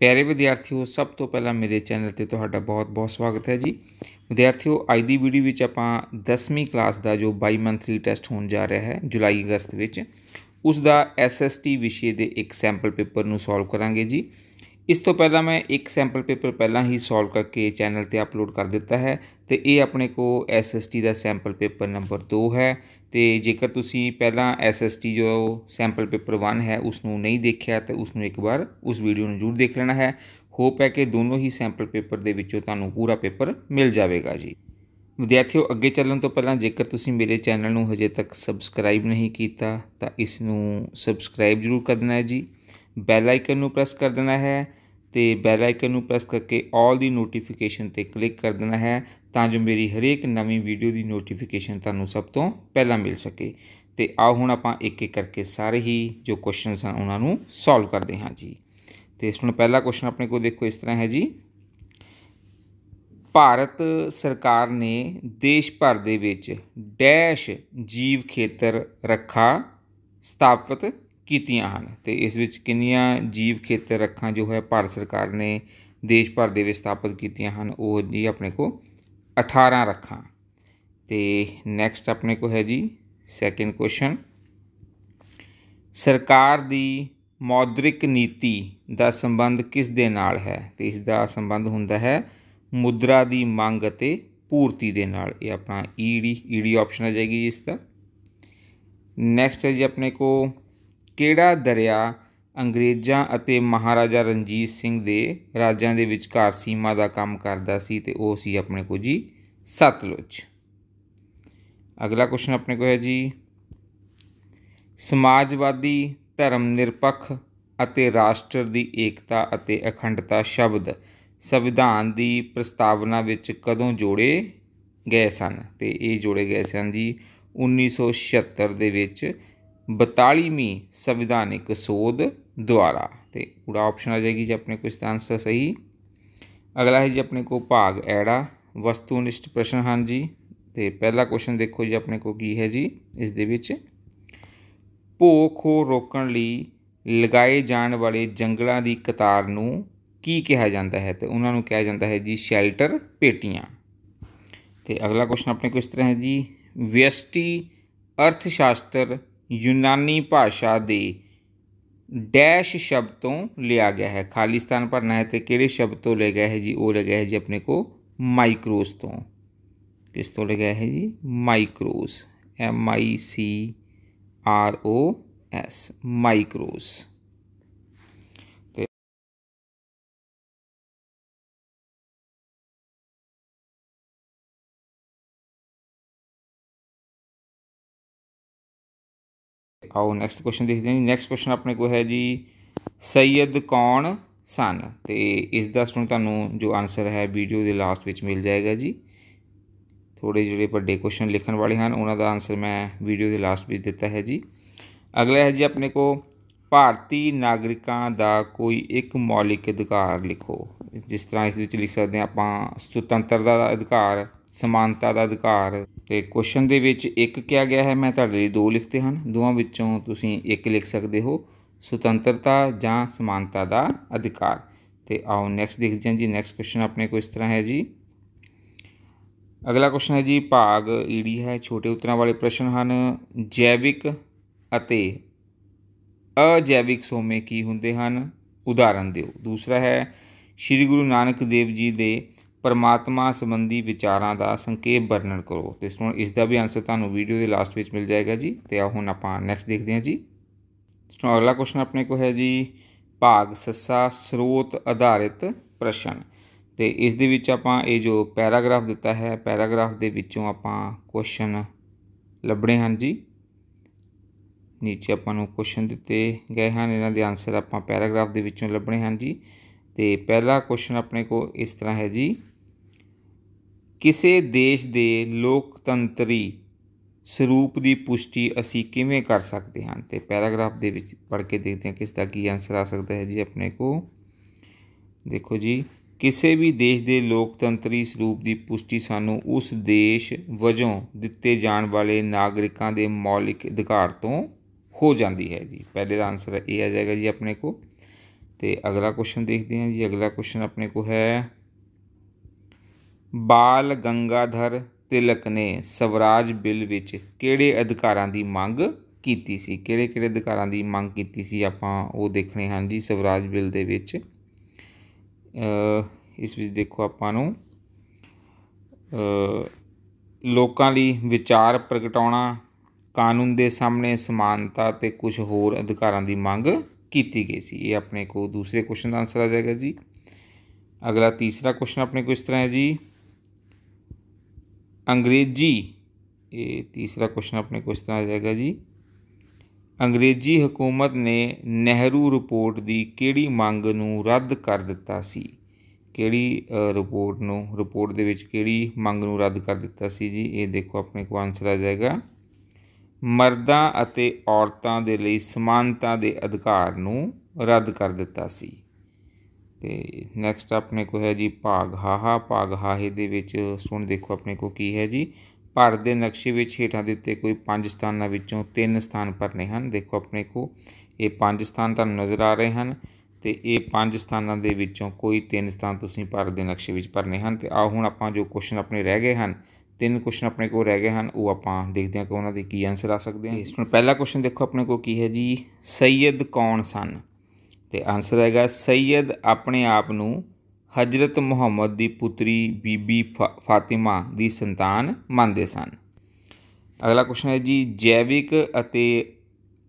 ਪਿਆਰੇ ਵਿਦਿਆਰਥੀਓ ਸਭ ਤੋਂ ਪਹਿਲਾਂ ਮੇਰੇ ਚੈਨਲ ਤੇ ਤੁਹਾਡਾ ਬਹੁਤ-ਬਹੁਤ ਸਵਾਗਤ ਹੈ ਜੀ ਵਿਦਿਆਰਥੀਓ ਅੱਜ ਦੀ ਵੀਡੀਓ ਵਿੱਚ ਆਪਾਂ 10ਵੀਂ ਕਲਾਸ ਦਾ ਜੋ ਬਾਈ ਮੰਥਲੀ ਟੈਸਟ ਹੋਣ ਜਾ ਰਿਹਾ ਹੈ ਜੁਲਾਈ ਅਗਸਤ ਵਿੱਚ ਉਸ ਦਾ ਐਸਐਸਟੀ ਵਿਸ਼ੇ ਦੇ ਇੱਕ ਸੈਂਪਲ ਪੇਪਰ ਨੂੰ ਸੋਲਵ ਕਰਾਂਗੇ ਜੀ ਇਸ ਤੋਂ ਪਹਿਲਾਂ ਮੈਂ ਇੱਕ ਸੈਂਪਲ ਪੇਪਰ ਪਹਿਲਾਂ ਹੀ ਸੋਲਵ ਕਰਕੇ ਚੈਨਲ ਤੇ ਅਪਲੋਡ ਕਰ ਦਿੱਤਾ ਹੈ ਤੇ ਇਹ ਆਪਣੇ ਕੋ ਐਸਐਸਟੀ ਦਾ ਸੈਂਪਲ ਪੇਪਰ ਨੰਬਰ 2 ਹੈ ਤੇ ਜੇਕਰ ਤੁਸੀਂ ਪਹਿਲਾਂ ਐਸਐਸਟੀ ਜੋ ਸੈਂਪਲ ਪੇਪਰ 1 ਹੈ ਉਸ ਨੂੰ ਨਹੀਂ ਦੇਖਿਆ ਤਾਂ ਉਸ ਨੂੰ ਇੱਕ ਵਾਰ ਉਸ ਵੀਡੀਓ ਨੂੰ ਜ਼ਰੂਰ ਦੇਖ ਲੈਣਾ ਹੈ ਹੋਪ ਹੈ ਕਿ ਦੋਨੋਂ ਹੀ ਸੈਂਪਲ ਪੇਪਰ ਦੇ ਵਿੱਚੋਂ ਤੁਹਾਨੂੰ ਪੂਰਾ ਪੇਪਰ ਮਿਲ ਜਾਵੇਗਾ ਜੀ ਵਿਦਿਆਰਥੀਓ ਅੱਗੇ ਚੱਲਣ ਤੋਂ ਪਹਿਲਾਂ ਜੇਕਰ ਤੁਸੀਂ ਮੇਰੇ ਚੈਨਲ ਨੂੰ ਹਜੇ ਤੱਕ ਸਬਸਕ੍ਰਾਈਬ ਨਹੀਂ ਕੀਤਾ ਤਾਂ ਇਸ ਨੂੰ ਸਬਸਕ੍ਰਾਈਬ ਜ਼ਰੂਰ ਕਰ ਦੇਣਾ ਹੈ ਜੀ ਬੈਲ ਆਈਕਨ ਨੂੰ ਪ੍ਰੈਸ ਕਰ ਦੇਣਾ ਹੈ ਤੇ ਬੈਲ ਆਈਕਨ ਨੂੰ ਪ੍ਰੈਸ ਕਰਕੇ 올 ਦੀ ਨੋਟੀਫਿਕੇਸ਼ਨ ਤੇ ਕਲਿੱਕ ਕਰ ਦੇਣਾ ਹੈ ਤਾਂ ਜੋ ਮੇਰੀ ਹਰੇਕ ਨਵੀਂ ਵੀਡੀਓ ਦੀ ਨੋਟੀਫਿਕੇਸ਼ਨ ਤੁਹਾਨੂੰ ਸਭ ਤੋਂ ਪਹਿਲਾਂ ਮਿਲ ਸਕੇ ਤੇ ਆਓ ਹੁਣ ਆਪਾਂ ਇੱਕ ਇੱਕ ਕਰਕੇ ਸਾਰੇ ਹੀ ਜੋ ਕੁਐਸਚਨਸ ਹਨ ਉਹਨਾਂ ਨੂੰ ਸੋਲਵ ਕਰਦੇ ਹਾਂ ਜੀ ਤੇ ਇਸ ਨੂੰ ਪਹਿਲਾ ਕੁਐਸਚਨ ਆਪਣੇ ਕੋਲ ਦੇਖੋ ਇਸ ਤਰ੍ਹਾਂ ਹੈ ਜੀ ਭਾਰਤ ਸਰਕਾਰ ਨੇ ਦੇਸ਼ ਭਰ ਦੇ ਵਿੱਚ ਡੈਸ਼ ਜੀਵ ਖੇਤਰ ਰੱਖਾ ਸਥਾਪਿਤ ਕੀਤੀਆਂ ਹਨ ਤੇ ਇਸ ਵਿੱਚ ਕਿੰਨੀਆਂ ਜੀਵ ਖੇਤਰ ਰੱਖਾਂ ਜੋ ਹੈ ਭਾਰਤ ਸਰਕਾਰ ਨੇ ਦੇਸ਼ ਭਰ ਦੇ ਵਿੱਚ ਸਥਾਪਿਤ ਕੀਤੀਆਂ ਹਨ ਉਹ ਜੀ ਆਪਣੇ ਕੋ 18 ਰੱਖਾਂ ਤੇ ਨੈਕਸਟ ਆਪਣੇ ਕੋ ਹੈ ਜੀ ਸੈਕਿੰਡ ਕੁਐਸਚਨ ਸਰਕਾਰ ਦੀ ਮੌਦ੍ਰਿਕ ਨੀਤੀ ਦਾ ਸੰਬੰਧ ਕਿਸ ਦੇ ਨਾਲ ਹੈ ਤੇ ਇਸ ਦਾ ਸੰਬੰਧ ਹੁੰਦਾ ਹੈ ਮੁਦਰਾ ਦੀ ਮੰਗ ਅਤੇ ਪੂਰਤੀ ਦੇ ਨਾਲ ਇਹ ਆਪਣਾ ਈਡੀ ਈਡੀ ਆਪਸ਼ਨ ਆ ਜਾਏਗੀ ਇਸ ਦਾ ਨੈਕਸਟ ਹੈ ਜੀ ਆਪਣੇ ਕੋ ਕਿਹੜਾ ਦਰਿਆ ਅੰਗਰੇਜ਼ਾਂ ਅਤੇ ਮਹਾਰਾਜਾ ਰਣਜੀਤ ਸਿੰਘ ਦੇ ਰਾਜਾਂ ਦੇ ਵਿਚਕਾਰ ਸੀਮਾ ਦਾ ਕੰਮ ਕਰਦਾ ਸੀ ਤੇ ਉਹ ਸੀ ਆਪਣੇ ਕੋ ਜੀ ਸਤਲੁਜ ਅਗਲਾ ਕੁਐਸਚਨ ਆਪਣੇ ਕੋ ਹੈ ਜੀ ਸਮਾਜਵਾਦੀ ਧਰਮ ਨਿਰਪੱਖ ਅਤੇ ਰਾਸ਼ਟਰ ਦੀ ਏਕਤਾ ਅਤੇ ਅਖੰਡਤਾ ਸ਼ਬਦ ਸੰਵਿਧਾਨ ਦੀ ਪ੍ਰਸਤਾਵਨਾ ਵਿੱਚ ਕਦੋਂ ਜੋੜੇ ਗਏ ਸਨ ਤੇ ਇਹ ਜੋੜੇ ਗਏ ਸਨ ਜੀ 1976 ਦੇ ਵਿੱਚ 42ਵੀਂ ਸੰਵਿਧਾਨਿਕ ਸੋਧ ਦੁਆਰਾ ਤੇ ਉੜਾ ਆਪਸ਼ਨ ਆ ਜਾਏਗੀ ਜੇ ਆਪਣੇ ਕੋਲ ਇਸ ਦਾ ਆਨਸਰ ਸਹੀ ਅਗਲਾ ਹੈ ਜੀ ਆਪਣੇ ਕੋਲ ਭਾਗ ਐੜਾ ਵਸਤੂਨਿਸ਼ਟ ਪ੍ਰਸ਼ਨ ਹਨ ਜੀ ਤੇ ਪਹਿਲਾ ਕੁਐਸਚਨ ਦੇਖੋ ਜੀ ਆਪਣੇ ਕੋਲ ਕੀ ਹੈ ਜੀ ਇਸ ਦੇ ਵਿੱਚ ਭੋਖੋ ਰੋਕਣ ਲਈ ਲਗਾਏ ਜਾਣ ਵਾਲੇ ਜੰਗਲਾਂ ਦੀ ਕਤਾਰ ਨੂੰ ਕੀ ਕਿਹਾ ਜਾਂਦਾ ਹੈ ਤੇ ਉਹਨਾਂ ਨੂੰ ਕਿਹਾ ਜਾਂਦਾ ਹੈ ਜੀ ਸ਼ੈਲਟਰ ਪੇਟੀਆਂ ਤੇ ਅਗਲਾ ਕੁਐਸਚਨ ਆਪਣੇ ਕੋਲ ਇਸ ਤਰ੍ਹਾਂ ਹੈ ਜੀ ਵਿਐਸਟੀ ਅਰਥ ਸ਼ਾਸਤਰ यूनानी भाषा दे डैश शब्द तो लिया गया है खाली स्थान पर तो कि शब्द तो ले गया है जी वो ले गया है जी अपने को माइक्रोस तो किस तो ले गया है जी micros M I C R O S micros ਆਓ ਨੈਕਸਟ ਕੁਐਸਚਨ ਦੇਖਦੇ ਹਾਂ ਨੈਕਸਟ ਕੁਐਸਚਨ ਆਪਣੇ ਕੋਲ ਹੈ ਜੀ ਸੈਦ ਕੌਣ ਸਨ ਤੇ ਇਸ ਦਾ ਸਟੂਡੈਂਟ ਤੁਹਾਨੂੰ ਜੋ ਆਨਸਰ ਹੈ ਵੀਡੀਓ ਦੇ ਲਾਸਟ ਵਿੱਚ ਮਿਲ ਜਾਏਗਾ ਜੀ ਥੋੜੇ ਜਿਹੜੇ ਵੱਡੇ ਕੁਐਸਚਨ ਲਿਖਣ ਵਾਲੇ ਹਨ ਉਹਨਾਂ ਦਾ ਆਨਸਰ ਮੈਂ ਵੀਡੀਓ ਦੇ ਲਾਸਟ ਵਿੱਚ ਦਿੱਤਾ ਹੈ ਜੀ ਅਗਲਾ ਹੈ ਜੀ ਆਪਣੇ ਕੋ ਭਾਰਤੀ ਨਾਗਰਿਕਾਂ ਦਾ ਕੋਈ ਇੱਕ ਮੌਲਿਕ ਅਧਿਕਾਰ ਲਿਖੋ ਜਿਸ ਤਰ੍ਹਾਂ ਇਸ ਵਿੱਚ ਲਿਖ ਸਕਦੇ ਆਪਾਂ ਸੁਤੰਤਰਤਾ ਦਾ ਅਧਿਕਾਰ ਸਮਾਨਤਾ ਦਾ ਅਧਿਕਾਰ ਤੇ ਕੁਐਸਚਨ ਦੇ ਵਿੱਚ ਇੱਕ ਕਿਹਾ ਗਿਆ ਹੈ ਮੈਂ ਤੁਹਾਡੇ ਲਈ ਦੋ ਲਿਖਤੇ ਹਨ ਦੋਵਾਂ ਵਿੱਚੋਂ ਤੁਸੀਂ ਇੱਕ ਲਿਖ ਸਕਦੇ ਹੋ ਸੁਤੰਤਰਤਾ ਜਾਂ ਸਮਾਨਤਾ ਦਾ ਅਧਿਕਾਰ ਤੇ ਆਓ ਨੈਕਸਟ ਦੇਖਦੇ ਹਾਂ ਜੀ ਨੈਕਸਟ ਕੁਐਸਚਨ ਆਪਣੇ ਕੋ ਇਸ ਤਰ੍ਹਾਂ ਹੈ ਜੀ ਅਗਲਾ ਕੁਐਸਚਨ ਹੈ ਜੀ ਭਾਗ ਈਡੀ e ਹੈ ਛੋਟੇ ਉਤਰਾਂ ਵਾਲੇ ਪ੍ਰਸ਼ਨ ਹਨ ਜੈਵਿਕ ਅਤੇ ਅਜੈਵਿਕ ਸੋਮੇ ਕੀ ਹੁੰਦੇ ਹਨ ਉਦਾਹਰਨ ਦਿਓ ਦੂਸਰਾ ਹੈ ਸ੍ਰੀ ਗੁਰੂ ਨਾਨਕ ਦੇਵ ਜੀ ਦੇ ਪਰਮਾਤਮਾ ਸੰਬੰਧੀ ਵਿਚਾਰਾਂ ਦਾ ਸੰਖੇਪ ਵਰਣਨ ਕਰੋ ਤੇ ਇਸ ਨੂੰ ਇਸ ਦਾ ਵੀ ਆਨਸਰ ਤੁਹਾਨੂੰ ਵੀਡੀਓ ਦੇ ਲਾਸਟ ਵਿੱਚ ਮਿਲ ਜਾਏਗਾ ਜੀ ਤੇ ਆ ਹੁਣ ਆਪਾਂ ਨੈਕਸਟ ਦੇਖਦੇ ਹਾਂ ਜੀ ਸੋ ਅਗਲਾ ਕੁਐਸਚਨ ਆਪਣੇ ਕੋ ਹੈ ਜੀ ਭਾਗ ਸੱਸਾ ਸਰੋਤ ਆਧਾਰਿਤ ਪ੍ਰਸ਼ਨ ਤੇ ਇਸ ਦੇ ਵਿੱਚ ਆਪਾਂ ਇਹ ਜੋ ਪੈਰਾਗ੍ਰਾਫ ਦਿੱਤਾ ਹੈ ਪੈਰਾਗ੍ਰਾਫ ਦੇ ਵਿੱਚੋਂ ਆਪਾਂ ਕੁਐਸਚਨ ਲੱਭਣੇ ਹਨ ਜੀ ਨੀਚੇ ਆਪਾਂ ਨੂੰ ਕੁਐਸਚਨ ਦਿੱਤੇ ਗਏ ਹਨ ਇਹਨਾਂ ਦੇ ਆਨਸਰ ਆਪਾਂ ਪੈਰਾਗ੍ਰਾਫ ਦੇ ਵਿੱਚੋਂ ਲੱਭਣੇ ਹਨ ਜੀ ਤੇ ਪਹਿਲਾ ਕੁਐਸਚਨ ਆਪਣੇ ਕੋ ਇਸ ਤਰ੍ਹਾਂ ਹੈ ਜੀ ਕਿਸੇ ਦੇਸ਼ ਦੇ ਲੋਕਤੰਤਰੀ ਸਰੂਪ ਦੀ ਪੁਸ਼ਟੀ ਅਸੀਂ ਕਿਵੇਂ ਕਰ ਸਕਦੇ ਹਾਂ ਤੇ ਪੈਰਾਗ੍ਰਾਫ ਦੇ ਵਿੱਚ ਪੜ੍ਹ ਕੇ ਦੇਖਦੇ ਹਾਂ ਕਿਸ ਦਾ ਕੀ ਆਨਸਰ ਆ ਸਕਦਾ ਹੈ ਜੀ ਆਪਣੇ ਕੋ ਦੇਖੋ ਜੀ ਕਿਸੇ ਵੀ ਦੇਸ਼ ਦੇ ਲੋਕਤੰਤਰੀ ਸਰੂਪ ਦੀ ਪੁਸ਼ਟੀ ਸਾਨੂੰ ਉਸ ਦੇਸ਼ ਵਜੋਂ ਦਿੱਤੇ ਜਾਣ ਵਾਲੇ ਨਾਗਰਿਕਾਂ ਦੇ ਮੌਲਿਕ ਅਧਿਕਾਰ ਤੋਂ ਹੋ ਜਾਂਦੀ ਹੈ ਜੀ ਪਹਿਲੇ ਦਾ ਆਨਸਰ ਇਹ ਆ ਜਾਏਗਾ ਜੀ ਆਪਣੇ ਕੋ ਤੇ ਅਗਲਾ ਕੁਐਸਚਨ ਦੇਖਦੇ ਹਾਂ ਜੀ ਅਗਲਾ ਕੁਐਸਚਨ ਆਪਣੇ ਕੋ ਹੈ ਬਾਲ ਗੰਗਾਧਰ ਤਿਲਕ ਨੇ ਸਵਰਾਜ ਬਿੱਲ ਵਿੱਚ ਕਿਹੜੇ ਅਧਿਕਾਰਾਂ ਦੀ ਮੰਗ ਕੀਤੀ ਸੀ ਕਿਹੜੇ ਕਿਹੜੇ ਅਧਿਕਾਰਾਂ ਦੀ ਮੰਗ ਕੀਤੀ ਸੀ ਆਪਾਂ ਉਹ ਦੇਖਣੇ ਹਨ ਜੀ ਸਵਰਾਜ ਬਿੱਲ ਦੇ ਵਿੱਚ ਇਸ ਵਿੱਚ ਦੇਖੋ ਆਪਾਂ ਨੂੰ ਲੋਕਾਂ ਲਈ ਵਿਚਾਰ ਪ੍ਰਗਟਾਉਣਾ ਕਾਨੂੰਨ ਦੇ ਸਾਹਮਣੇ ਸਮਾਨਤਾ ਤੇ ਕੁਝ ਹੋਰ ਅਧਿਕਾਰਾਂ ਦੀ ਮੰਗ ਕੀਤੀ ਗਈ ਸੀ ਇਹ ਆਪਣੇ ਕੋ ਦੂਸਰੇ ਕੁਐਸਚਨ ਦਾ ਆਨਸਰ ਆ ਜਾਏਗਾ ਜੀ ਅਗਲਾ ਤੀਸਰਾ ਕੁਐਸਚਨ ਆਪਣੇ ਕੋ ਇਸ ਤਰ੍ਹਾਂ ਹੈ ਜੀ ਅੰਗਰੇਜ਼ੀ ਇਹ ਤੀਸਰਾ ਕੁਐਸਚਨ ਆਪਣੇ ਕੋਲ ਇਸ ਤਰ੍ਹਾਂ ਆ ਜਾਏਗਾ ਜੀ ਅੰਗਰੇਜ਼ੀ ਹਕੂਮਤ ਨੇ ਨਹਿਰੂ ਰਿਪੋਰਟ ਦੀ ਕਿਹੜੀ ਮੰਗ ਨੂੰ ਰੱਦ ਕਰ ਦਿੱਤਾ ਸੀ ਕਿਹੜੀ ਰਿਪੋਰਟ ਨੂੰ ਰਿਪੋਰਟ ਦੇ ਵਿੱਚ ਕਿਹੜੀ ਮੰਗ ਨੂੰ ਰੱਦ ਕਰ ਦਿੱਤਾ ਸੀ ਜੀ ਇਹ ਦੇਖੋ ਆਪਣੇ ਕੋਲ ਆਨਸਰ ਆ ਜਾਏਗਾ ਮਰਦਾਂ ਅਤੇ ਔਰਤਾਂ ਦੇ ਲਈ ਸਮਾਨਤਾ ਦੇ ਅਧਿਕਾਰ ਨੂੰ ਰੱਦ ਕਰ ਦਿੱਤਾ ਸੀ ਤੇ ਨੈਕਸਟ ਆਪਣੇ ਕੋ ਹੈ ਜੀ ਭਾਗ ਹਾਹਾ ਭਾਗ ਹਾਹੇ ਦੇ ਵਿੱਚ ਸੁਣ ਦੇਖੋ ਆਪਣੇ ਕੋ ਕੀ ਹੈ ਜੀ ਭਾਰਤ ਦੇ ਨਕਸ਼ੇ ਵਿੱਚ ਹੇਠਾਂ ਦਿੱਤੇ ਕੋਈ ਪੰਜ ਸਥਾਨਾਂ ਵਿੱਚੋਂ ਤਿੰਨ ਸਥਾਨ ਭਰਨੇ ਹਨ ਦੇਖੋ ਆਪਣੇ ਕੋ ਇਹ ਪੰਜ ਸਥਾਨ ਤੁਹਾਨੂੰ ਨਜ਼ਰ ਆ ਰਹੇ ਹਨ ਤੇ ਇਹ ਪੰਜ ਸਥਾਨਾਂ ਦੇ ਵਿੱਚੋਂ ਕੋਈ ਤਿੰਨ ਸਥਾਨ ਤੁਸੀਂ ਭਾਰਤ ਦੇ ਨਕਸ਼ੇ ਵਿੱਚ ਭਰਨੇ ਹਨ ਤੇ ਆ ਹੁਣ ਆਪਾਂ ਜੋ ਕੁਐਸਚਨ ਆਪਣੇ ਰਹਿ ਗਏ ਹਨ ਤਿੰਨ ਕੁਐਸਚਨ ਆਪਣੇ ਕੋ ਰਹਿ ਗਏ ਹਨ ਉਹ ਆਪਾਂ ਦੇਖਦੇ ਹਾਂ ਕਿ ਉਹਨਾਂ ਦੇ ਕੀ ਆਨਸਰ ਆ ਸਕਦੇ ਹਨ ਇਸ ਤੋਂ ਪਹਿਲਾ ਕੁਐਸਚਨ ਦੇਖੋ ਆਪਣੇ ਕੋ ਕੀ ਹੈ ਜੀ ਸੈਯਦ ਕੌਣ ਸਨ ਤੇ ਆਨਸਰ ਹੈਗਾ ਸੈਦ ਆਪਣੇ ਆਪ ਨੂੰ ਹਜ਼ਰਤ ਮੁਹੰਮਦ ਦੀ ਪੁੱਤਰੀ ਬੀਬੀ ਫਾਤਿਮਾ ਦੀ ਸੰਤਾਨ ਮੰਨਦੇ ਸਨ ਅਗਲਾ ਕੁਸ਼ਨ ਹੈ ਜੀ ਜੈਵਿਕ ਅਤੇ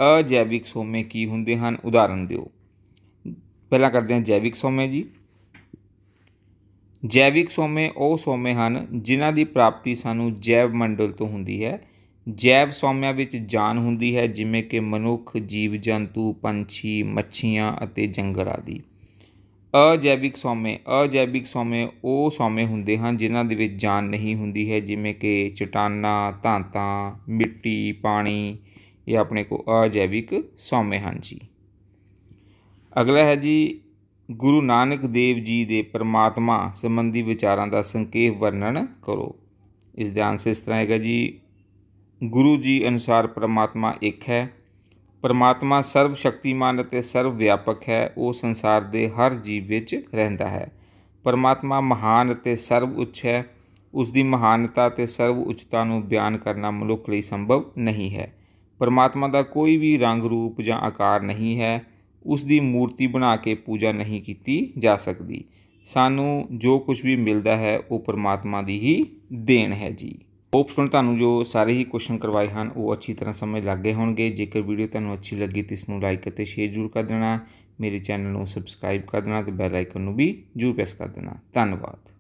ਅਜੈਵਿਕ ਸੋਮੇ ਕੀ ਹੁੰਦੇ ਹਨ ਉਦਾਹਰਨ ਦਿਓ ਪਹਿਲਾਂ ਕਰਦੇ ਹਾਂ ਜੈਵਿਕ ਸੋਮੇ ਜੀ ਜੈਵਿਕ ਸੋਮੇ ਉਹ ਸੋਮੇ ਹਨ ਜਿਨ੍ਹਾਂ ਦੀ ਪ੍ਰਾਪਤੀ ਸਾਨੂੰ ਜੈਵ ਮੰਡਲ ਤੋਂ ਹੁੰਦੀ ਹੈ ਜੈਵ ਸੌਮਿਆ ਵਿੱਚ ਜਾਨ ਹੁੰਦੀ ਹੈ ਜਿਵੇਂ ਕਿ ਮਨੁੱਖ ਜੀਵ ਜੰਤੂ ਪੰਛੀ ਮੱਛੀਆਂ ਅਤੇ ਜੰਗਲ ਆਦਿ ਅਜੈਵਿਕ ਸੌਮੇ ਅਜੈਵਿਕ ਸੌਮੇ ਉਹ ਸੌਮੇ ਹੁੰਦੇ ਹਨ ਜਿਨ੍ਹਾਂ ਦੇ ਵਿੱਚ ਜਾਨ ਨਹੀਂ ਹੁੰਦੀ ਹੈ ਜਿਵੇਂ ਕਿ ਚਟਾਨਾਂ ਧਾਤਾਂ ਮਿੱਟੀ ਪਾਣੀ ਇਹ ਆਪਣੇ ਕੋ ਅਜੈਵਿਕ ਸੌਮੇ ਹਨ ਜੀ ਅਗਲਾ ਹੈ ਜੀ ਗੁਰੂ ਨਾਨਕ ਦੇਵ ਜੀ ਦੇ ਪਰਮਾਤਮਾ ਸੰਬੰਧੀ ਵਿਚਾਰਾਂ ਦਾ ਸੰਖੇਪ ਵਰਣਨ ਕਰੋ ਇਸ ਦੇ ਆਨਸਰ ਇਸ ਤਰ੍ਹਾਂ ਹੈਗਾ ਜੀ ਗੁਰੂ ਜੀ ਅਨੁਸਾਰ ਪ੍ਰਮਾਤਮਾ ਇੱਕ ਹੈ ਪਰਮਾਤਮਾ ਸਰਵ ਸ਼ਕਤੀਮਾਨ ਅਤੇ ਸਰਵ ਵਿਆਪਕ ਹੈ ਉਹ ਸੰਸਾਰ ਦੇ ਹਰ ਜੀਵ ਵਿੱਚ ਰਹਿੰਦਾ ਹੈ ਪਰਮਾਤਮਾ ਮਹਾਨ ਅਤੇ ਸਰਵ ਉੱਚ ਹੈ ਉਸ ਦੀ ਮਹਾਨਤਾ ਤੇ ਸਰਵ ਉੱਚਤਾ ਨੂੰ ਬਿਆਨ ਕਰਨਾ ਮਨੁੱਖ ਲਈ ਸੰਭਵ ਨਹੀਂ ਹੈ ਪਰਮਾਤਮਾ ਦਾ ਕੋਈ ਵੀ ਰੰਗ ਰੂਪ ਜਾਂ ਆਕਾਰ ਨਹੀਂ ਹੈ ਉਸ ਦੀ ਮੂਰਤੀ ਬਣਾ ਕੇ ਪੂਜਾ ਨਹੀਂ ਕੀਤੀ ਜਾ ਸਕਦੀ ਸਾਨੂੰ ਜੋ ਕੁਝ ਵੀ ਮਿਲਦਾ ਹੈ ਉਹ ਪਰਮਾਤਮਾ ਦੀ ਹੀ ਦੇਣ ਹੈ ਜੀ ਹੋਪਸ ਮੈਂ ਤੁਹਾਨੂੰ ਜੋ ਸਾਰੇ ਹੀ ਕੁਐਸਚਨ ਕਰਵਾਏ ਹਨ ਉਹ ਅੱਛੀ ਤਰ੍ਹਾਂ ਸਮਝ ਲੱਗੇ ਹੋਣਗੇ ਜੇਕਰ ਵੀਡੀਓ ਤੁਹਾਨੂੰ ਅੱਛੀ ਲੱਗੀ ਤਾਂ ਇਸ ਨੂੰ ਲਾਈਕ ਅਤੇ ਸ਼ੇਅਰ ਜ਼ਰੂਰ ਕਰ ਦੇਣਾ ਮੇਰੇ ਚੈਨਲ ਨੂੰ ਸਬਸਕ੍ਰਾਈਬ ਕਰ ਦੇਣਾ ਤੇ ਬੈਲ ਆਈਕਨ ਨੂੰ ਵੀ ਜੂ ਪ੍ਰੈਸ ਕਰ ਦੇਣਾ ਧੰਨਵਾਦ